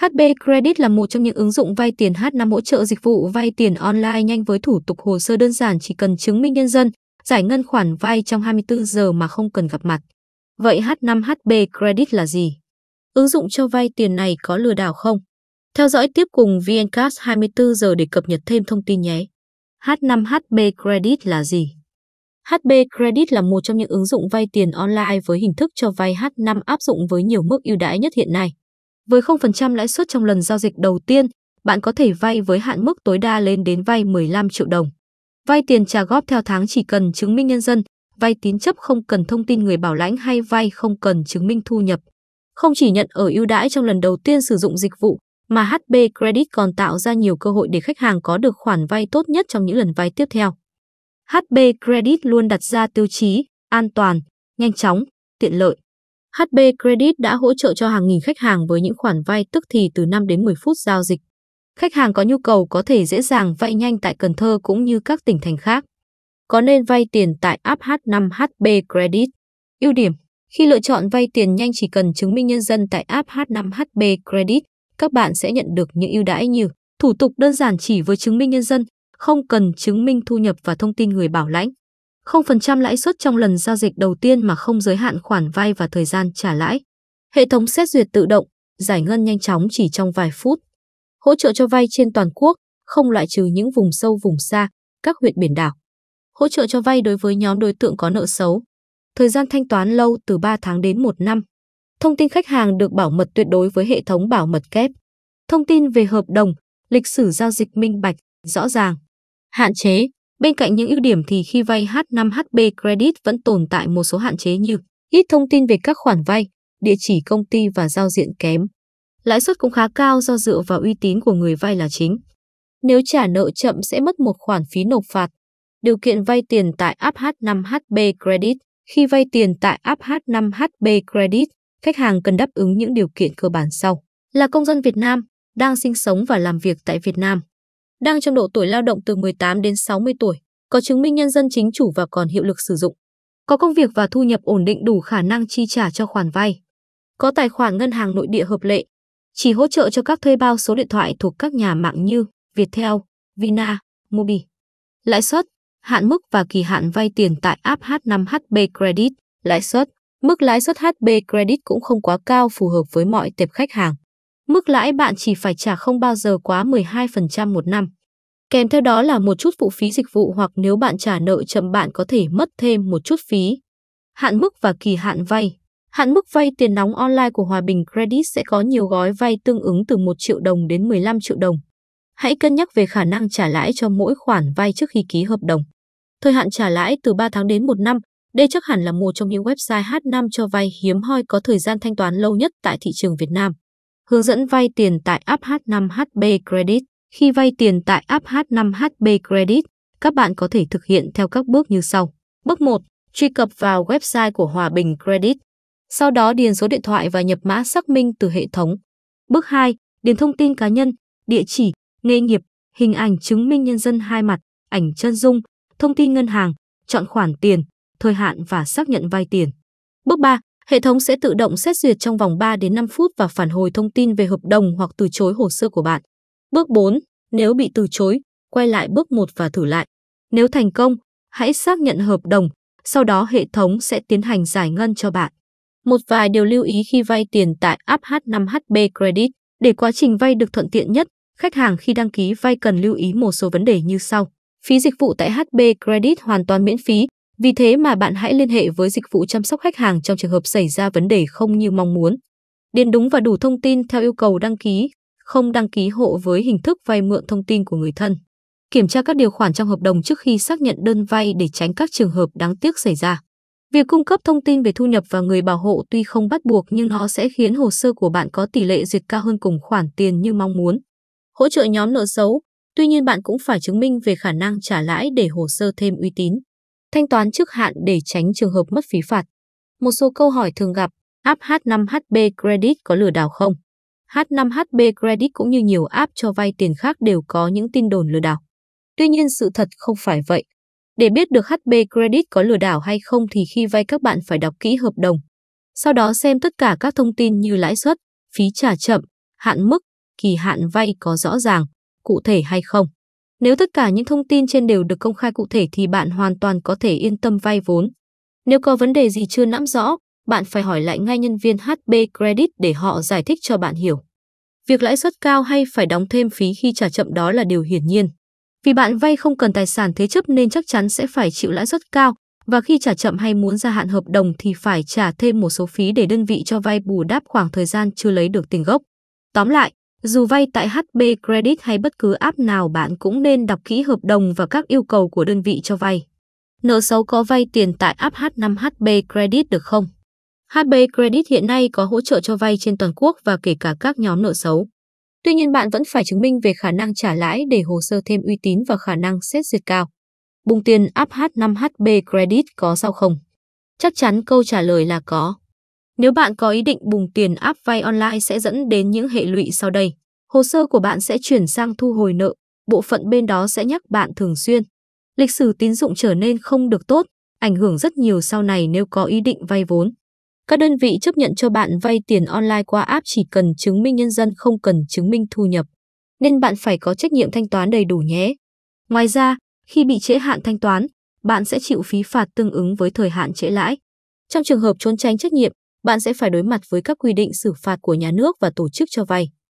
HB Credit là một trong những ứng dụng vay tiền H5 hỗ trợ dịch vụ vay tiền online nhanh với thủ tục hồ sơ đơn giản chỉ cần chứng minh nhân dân, giải ngân khoản vay trong 24 giờ mà không cần gặp mặt. Vậy H5 HB Credit là gì? Ứng dụng cho vay tiền này có lừa đảo không? Theo dõi tiếp cùng VNCast 24 giờ để cập nhật thêm thông tin nhé. H5 HB Credit là gì? HB Credit là một trong những ứng dụng vay tiền online với hình thức cho vay H5 áp dụng với nhiều mức ưu đãi nhất hiện nay. Với 0% lãi suất trong lần giao dịch đầu tiên, bạn có thể vay với hạn mức tối đa lên đến vay 15 triệu đồng. Vay tiền trả góp theo tháng chỉ cần chứng minh nhân dân, vay tín chấp không cần thông tin người bảo lãnh hay vay không cần chứng minh thu nhập. Không chỉ nhận ở ưu đãi trong lần đầu tiên sử dụng dịch vụ, mà HB Credit còn tạo ra nhiều cơ hội để khách hàng có được khoản vay tốt nhất trong những lần vay tiếp theo. HB Credit luôn đặt ra tiêu chí an toàn, nhanh chóng, tiện lợi. HB Credit đã hỗ trợ cho hàng nghìn khách hàng với những khoản vay tức thì từ 5 đến 10 phút giao dịch. Khách hàng có nhu cầu có thể dễ dàng vay nhanh tại Cần Thơ cũng như các tỉnh thành khác. Có nên vay tiền tại app H5 HB Credit? Ưu điểm Khi lựa chọn vay tiền nhanh chỉ cần chứng minh nhân dân tại app H5 HB Credit, các bạn sẽ nhận được những ưu đãi như thủ tục đơn giản chỉ với chứng minh nhân dân, không cần chứng minh thu nhập và thông tin người bảo lãnh. 0% lãi suất trong lần giao dịch đầu tiên mà không giới hạn khoản vay và thời gian trả lãi. Hệ thống xét duyệt tự động, giải ngân nhanh chóng chỉ trong vài phút. Hỗ trợ cho vay trên toàn quốc, không loại trừ những vùng sâu vùng xa, các huyện biển đảo. Hỗ trợ cho vay đối với nhóm đối tượng có nợ xấu. Thời gian thanh toán lâu từ 3 tháng đến 1 năm. Thông tin khách hàng được bảo mật tuyệt đối với hệ thống bảo mật kép. Thông tin về hợp đồng, lịch sử giao dịch minh bạch, rõ ràng. Hạn chế Bên cạnh những ưu điểm thì khi vay H5HB Credit vẫn tồn tại một số hạn chế như ít thông tin về các khoản vay, địa chỉ công ty và giao diện kém. Lãi suất cũng khá cao do dựa vào uy tín của người vay là chính. Nếu trả nợ chậm sẽ mất một khoản phí nộp phạt. Điều kiện vay tiền tại app H5HB Credit Khi vay tiền tại app H5HB Credit, khách hàng cần đáp ứng những điều kiện cơ bản sau. Là công dân Việt Nam, đang sinh sống và làm việc tại Việt Nam đang trong độ tuổi lao động từ 18 đến 60 tuổi, có chứng minh nhân dân chính chủ và còn hiệu lực sử dụng, có công việc và thu nhập ổn định đủ khả năng chi trả cho khoản vay, có tài khoản ngân hàng nội địa hợp lệ, chỉ hỗ trợ cho các thuê bao số điện thoại thuộc các nhà mạng như Viettel, Vina, Mobi. Lãi suất, hạn mức và kỳ hạn vay tiền tại app H5HB Credit, lãi suất, mức lãi suất HB Credit cũng không quá cao phù hợp với mọi tệp khách hàng. Mức lãi bạn chỉ phải trả không bao giờ quá 12% một năm. Kèm theo đó là một chút phụ phí dịch vụ hoặc nếu bạn trả nợ chậm bạn có thể mất thêm một chút phí. Hạn mức và kỳ hạn vay Hạn mức vay tiền nóng online của Hòa Bình Credit sẽ có nhiều gói vay tương ứng từ 1 triệu đồng đến 15 triệu đồng. Hãy cân nhắc về khả năng trả lãi cho mỗi khoản vay trước khi ký hợp đồng. Thời hạn trả lãi từ 3 tháng đến 1 năm, đây chắc hẳn là một trong những website H5 cho vay hiếm hoi có thời gian thanh toán lâu nhất tại thị trường Việt Nam hướng dẫn vay tiền tại app H5HB Credit. Khi vay tiền tại app H5HB Credit, các bạn có thể thực hiện theo các bước như sau. Bước 1. Truy cập vào website của Hòa Bình Credit. Sau đó điền số điện thoại và nhập mã xác minh từ hệ thống. Bước 2. Điền thông tin cá nhân, địa chỉ, nghề nghiệp, hình ảnh chứng minh nhân dân hai mặt, ảnh chân dung, thông tin ngân hàng, chọn khoản tiền, thời hạn và xác nhận vay tiền. Bước 3 hệ thống sẽ tự động xét duyệt trong vòng 3 đến 5 phút và phản hồi thông tin về hợp đồng hoặc từ chối hồ sơ của bạn. Bước 4, nếu bị từ chối, quay lại bước 1 và thử lại. Nếu thành công, hãy xác nhận hợp đồng, sau đó hệ thống sẽ tiến hành giải ngân cho bạn. Một vài điều lưu ý khi vay tiền tại app H5HB Credit. Để quá trình vay được thuận tiện nhất, khách hàng khi đăng ký vay cần lưu ý một số vấn đề như sau. Phí dịch vụ tại HB Credit hoàn toàn miễn phí, vì thế mà bạn hãy liên hệ với dịch vụ chăm sóc khách hàng trong trường hợp xảy ra vấn đề không như mong muốn. Điền đúng và đủ thông tin theo yêu cầu đăng ký, không đăng ký hộ với hình thức vay mượn thông tin của người thân. Kiểm tra các điều khoản trong hợp đồng trước khi xác nhận đơn vay để tránh các trường hợp đáng tiếc xảy ra. Việc cung cấp thông tin về thu nhập và người bảo hộ tuy không bắt buộc nhưng nó sẽ khiến hồ sơ của bạn có tỷ lệ duyệt cao hơn cùng khoản tiền như mong muốn. Hỗ trợ nhóm nợ xấu, tuy nhiên bạn cũng phải chứng minh về khả năng trả lãi để hồ sơ thêm uy tín thanh toán trước hạn để tránh trường hợp mất phí phạt. Một số câu hỏi thường gặp, app H5HB Credit có lừa đảo không? H5HB Credit cũng như nhiều app cho vay tiền khác đều có những tin đồn lừa đảo. Tuy nhiên sự thật không phải vậy. Để biết được HB Credit có lừa đảo hay không thì khi vay các bạn phải đọc kỹ hợp đồng. Sau đó xem tất cả các thông tin như lãi suất, phí trả chậm, hạn mức, kỳ hạn vay có rõ ràng, cụ thể hay không. Nếu tất cả những thông tin trên đều được công khai cụ thể thì bạn hoàn toàn có thể yên tâm vay vốn. Nếu có vấn đề gì chưa nắm rõ, bạn phải hỏi lại ngay nhân viên HB Credit để họ giải thích cho bạn hiểu. Việc lãi suất cao hay phải đóng thêm phí khi trả chậm đó là điều hiển nhiên. Vì bạn vay không cần tài sản thế chấp nên chắc chắn sẽ phải chịu lãi suất cao và khi trả chậm hay muốn gia hạn hợp đồng thì phải trả thêm một số phí để đơn vị cho vay bù đắp khoảng thời gian chưa lấy được tiền gốc. Tóm lại, dù vay tại HB Credit hay bất cứ app nào bạn cũng nên đọc kỹ hợp đồng và các yêu cầu của đơn vị cho vay. Nợ xấu có vay tiền tại app H5 HB Credit được không? HB Credit hiện nay có hỗ trợ cho vay trên toàn quốc và kể cả các nhóm nợ xấu. Tuy nhiên bạn vẫn phải chứng minh về khả năng trả lãi để hồ sơ thêm uy tín và khả năng xét duyệt cao. Bùng tiền app H5 HB Credit có sao không? Chắc chắn câu trả lời là có. Nếu bạn có ý định bùng tiền áp vay online sẽ dẫn đến những hệ lụy sau đây. Hồ sơ của bạn sẽ chuyển sang thu hồi nợ, bộ phận bên đó sẽ nhắc bạn thường xuyên. Lịch sử tín dụng trở nên không được tốt, ảnh hưởng rất nhiều sau này nếu có ý định vay vốn. Các đơn vị chấp nhận cho bạn vay tiền online qua app chỉ cần chứng minh nhân dân không cần chứng minh thu nhập, nên bạn phải có trách nhiệm thanh toán đầy đủ nhé. Ngoài ra, khi bị trễ hạn thanh toán, bạn sẽ chịu phí phạt tương ứng với thời hạn trễ lãi. Trong trường hợp trốn tránh trách nhiệm, bạn sẽ phải đối mặt với các quy định xử phạt của nhà nước và tổ chức cho vay.